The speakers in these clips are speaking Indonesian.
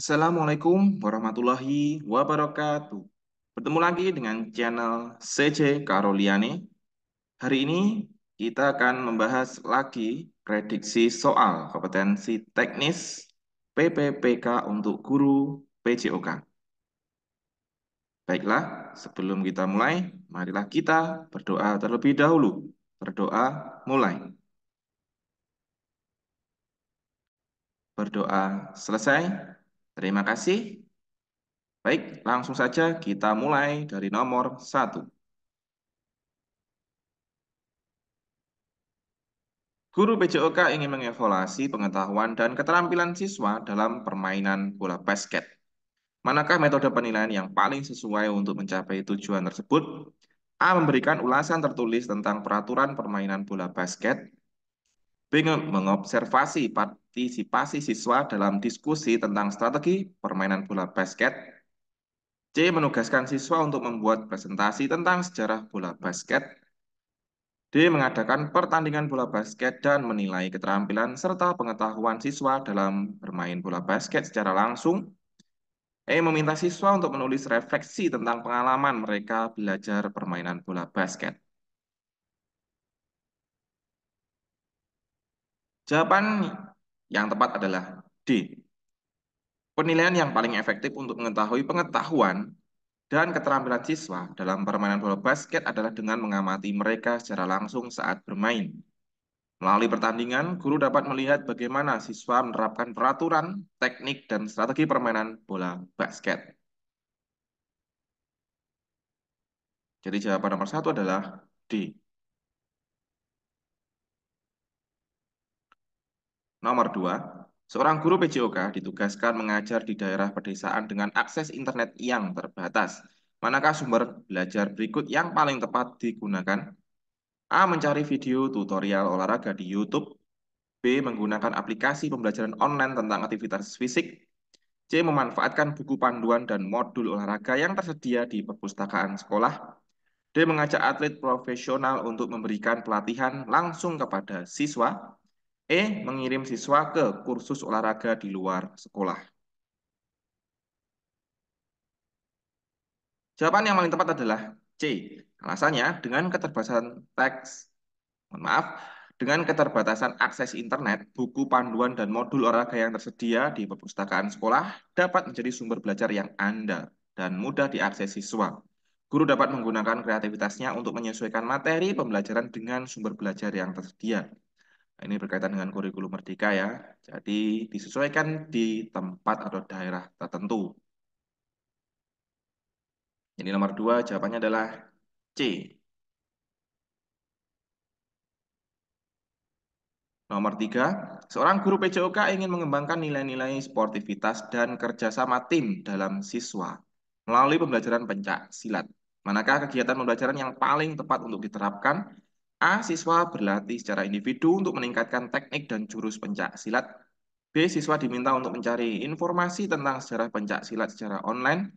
Assalamualaikum warahmatullahi wabarakatuh. Bertemu lagi dengan channel CC Karoliane. Hari ini kita akan membahas lagi prediksi soal kompetensi teknis PPPK untuk guru PJOK. Baiklah, sebelum kita mulai, marilah kita berdoa terlebih dahulu. Berdoa mulai. Berdoa selesai. Terima kasih. Baik, langsung saja kita mulai dari nomor 1. Guru PJOK ingin mengevaluasi pengetahuan dan keterampilan siswa dalam permainan bola basket. Manakah metode penilaian yang paling sesuai untuk mencapai tujuan tersebut? A. Memberikan ulasan tertulis tentang peraturan permainan bola basket. B. Mengobservasi partisipasi siswa dalam diskusi tentang strategi permainan bola basket. C. Menugaskan siswa untuk membuat presentasi tentang sejarah bola basket. D. Mengadakan pertandingan bola basket dan menilai keterampilan serta pengetahuan siswa dalam bermain bola basket secara langsung. E. Meminta siswa untuk menulis refleksi tentang pengalaman mereka belajar permainan bola basket. Jawaban yang tepat adalah D. Penilaian yang paling efektif untuk mengetahui pengetahuan dan keterampilan siswa dalam permainan bola basket adalah dengan mengamati mereka secara langsung saat bermain. Melalui pertandingan, guru dapat melihat bagaimana siswa menerapkan peraturan, teknik, dan strategi permainan bola basket. Jadi jawaban nomor satu adalah D. Nomor dua, seorang guru PJOK ditugaskan mengajar di daerah pedesaan dengan akses internet yang terbatas. Manakah sumber belajar berikut yang paling tepat digunakan? A. Mencari video tutorial olahraga di YouTube. B. Menggunakan aplikasi pembelajaran online tentang aktivitas fisik. C. Memanfaatkan buku panduan dan modul olahraga yang tersedia di perpustakaan sekolah. D. Mengajak atlet profesional untuk memberikan pelatihan langsung kepada siswa. E. Mengirim siswa ke kursus olahraga di luar sekolah. Jawaban yang paling tepat adalah C. Alasannya, dengan keterbatasan teks, mohon maaf, dengan keterbatasan akses internet, buku panduan dan modul olahraga yang tersedia di perpustakaan sekolah dapat menjadi sumber belajar yang andal dan mudah diakses siswa. Guru dapat menggunakan kreativitasnya untuk menyesuaikan materi pembelajaran dengan sumber belajar yang tersedia ini berkaitan dengan kurikulum merdeka ya. Jadi disesuaikan di tempat atau daerah tertentu. Ini nomor dua, jawabannya adalah C. Nomor tiga, seorang guru PJOK ingin mengembangkan nilai-nilai sportivitas dan kerjasama tim dalam siswa melalui pembelajaran pencak silat. Manakah kegiatan pembelajaran yang paling tepat untuk diterapkan A. Siswa berlatih secara individu untuk meningkatkan teknik dan jurus pencak silat. B. Siswa diminta untuk mencari informasi tentang sejarah pencak silat secara online.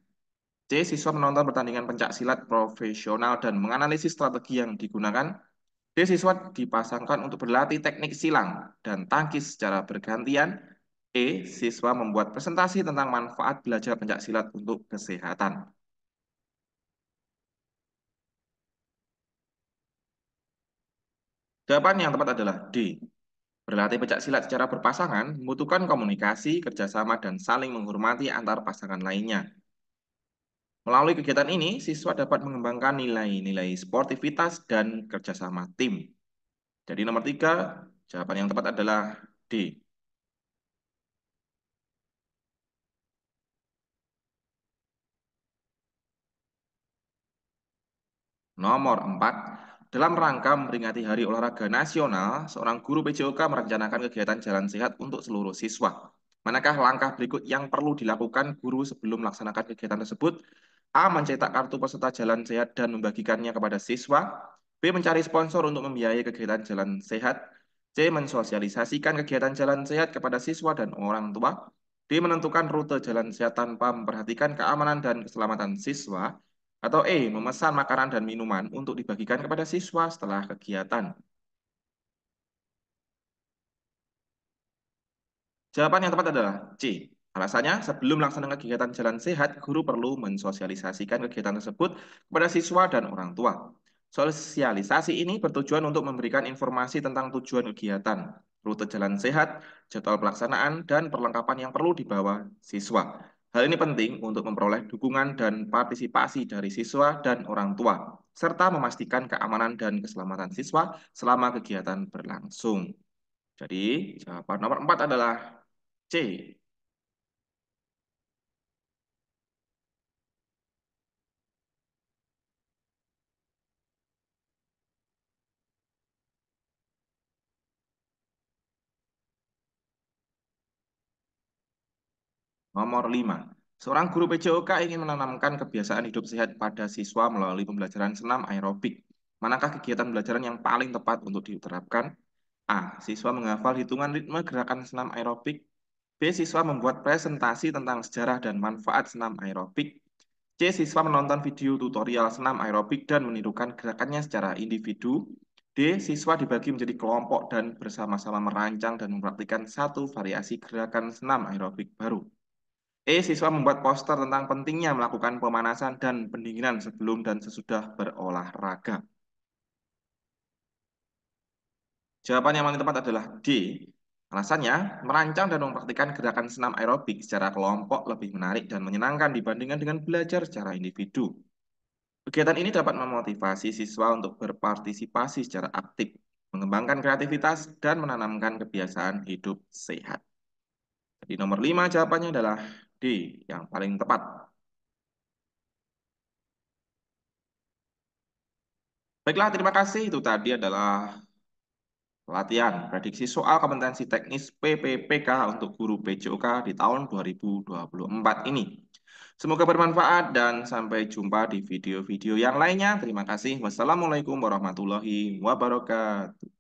C. Siswa menonton pertandingan pencak silat profesional dan menganalisis strategi yang digunakan. D. Siswa dipasangkan untuk berlatih teknik silang dan tangkis secara bergantian. E. Siswa membuat presentasi tentang manfaat belajar pencak silat untuk kesehatan. Jawaban yang tepat adalah D. Berlatih pecak silat secara berpasangan membutuhkan komunikasi, kerjasama, dan saling menghormati antar pasangan lainnya. Melalui kegiatan ini, siswa dapat mengembangkan nilai-nilai sportivitas dan kerjasama tim. Jadi nomor tiga, jawaban yang tepat adalah D. Nomor empat, dalam rangka memperingati Hari Olahraga Nasional, seorang guru PJOK merencanakan kegiatan jalan sehat untuk seluruh siswa. Manakah langkah berikut yang perlu dilakukan guru sebelum melaksanakan kegiatan tersebut? A. Mencetak kartu peserta jalan sehat dan membagikannya kepada siswa. B. Mencari sponsor untuk membiayai kegiatan jalan sehat. C. Mensosialisasikan kegiatan jalan sehat kepada siswa dan orang tua. D. Menentukan rute jalan sehat tanpa memperhatikan keamanan dan keselamatan siswa. Atau E. Memesan makanan dan minuman untuk dibagikan kepada siswa setelah kegiatan. Jawaban yang tepat adalah C. Alasannya, sebelum melaksanakan kegiatan jalan sehat, guru perlu mensosialisasikan kegiatan tersebut kepada siswa dan orang tua. Sosialisasi ini bertujuan untuk memberikan informasi tentang tujuan kegiatan, rute jalan sehat, jadwal pelaksanaan, dan perlengkapan yang perlu dibawa siswa. Hal ini penting untuk memperoleh dukungan dan partisipasi dari siswa dan orang tua, serta memastikan keamanan dan keselamatan siswa selama kegiatan berlangsung. Jadi, jawaban nomor 4 adalah C. Nomor 5. Seorang guru PJOK ingin menanamkan kebiasaan hidup sehat pada siswa melalui pembelajaran senam aerobik. Manakah kegiatan pembelajaran yang paling tepat untuk diterapkan? A. Siswa menghafal hitungan ritme gerakan senam aerobik. B. Siswa membuat presentasi tentang sejarah dan manfaat senam aerobik. C. Siswa menonton video tutorial senam aerobik dan menirukan gerakannya secara individu. D. Siswa dibagi menjadi kelompok dan bersama-sama merancang dan mempraktikkan satu variasi gerakan senam aerobik baru. E. Siswa membuat poster tentang pentingnya melakukan pemanasan dan pendinginan sebelum dan sesudah berolahraga. Jawaban yang paling tepat adalah D. Alasannya, merancang dan mempraktikkan gerakan senam aerobik secara kelompok lebih menarik dan menyenangkan dibandingkan dengan belajar secara individu. Kegiatan ini dapat memotivasi siswa untuk berpartisipasi secara aktif, mengembangkan kreativitas, dan menanamkan kebiasaan hidup sehat. Jadi nomor lima jawabannya adalah D yang paling tepat. Baiklah, terima kasih. Itu tadi adalah latihan prediksi soal kompetensi teknis PPPK untuk guru PJOK di tahun 2024 ini. Semoga bermanfaat dan sampai jumpa di video-video yang lainnya. Terima kasih. Wassalamualaikum warahmatullahi wabarakatuh.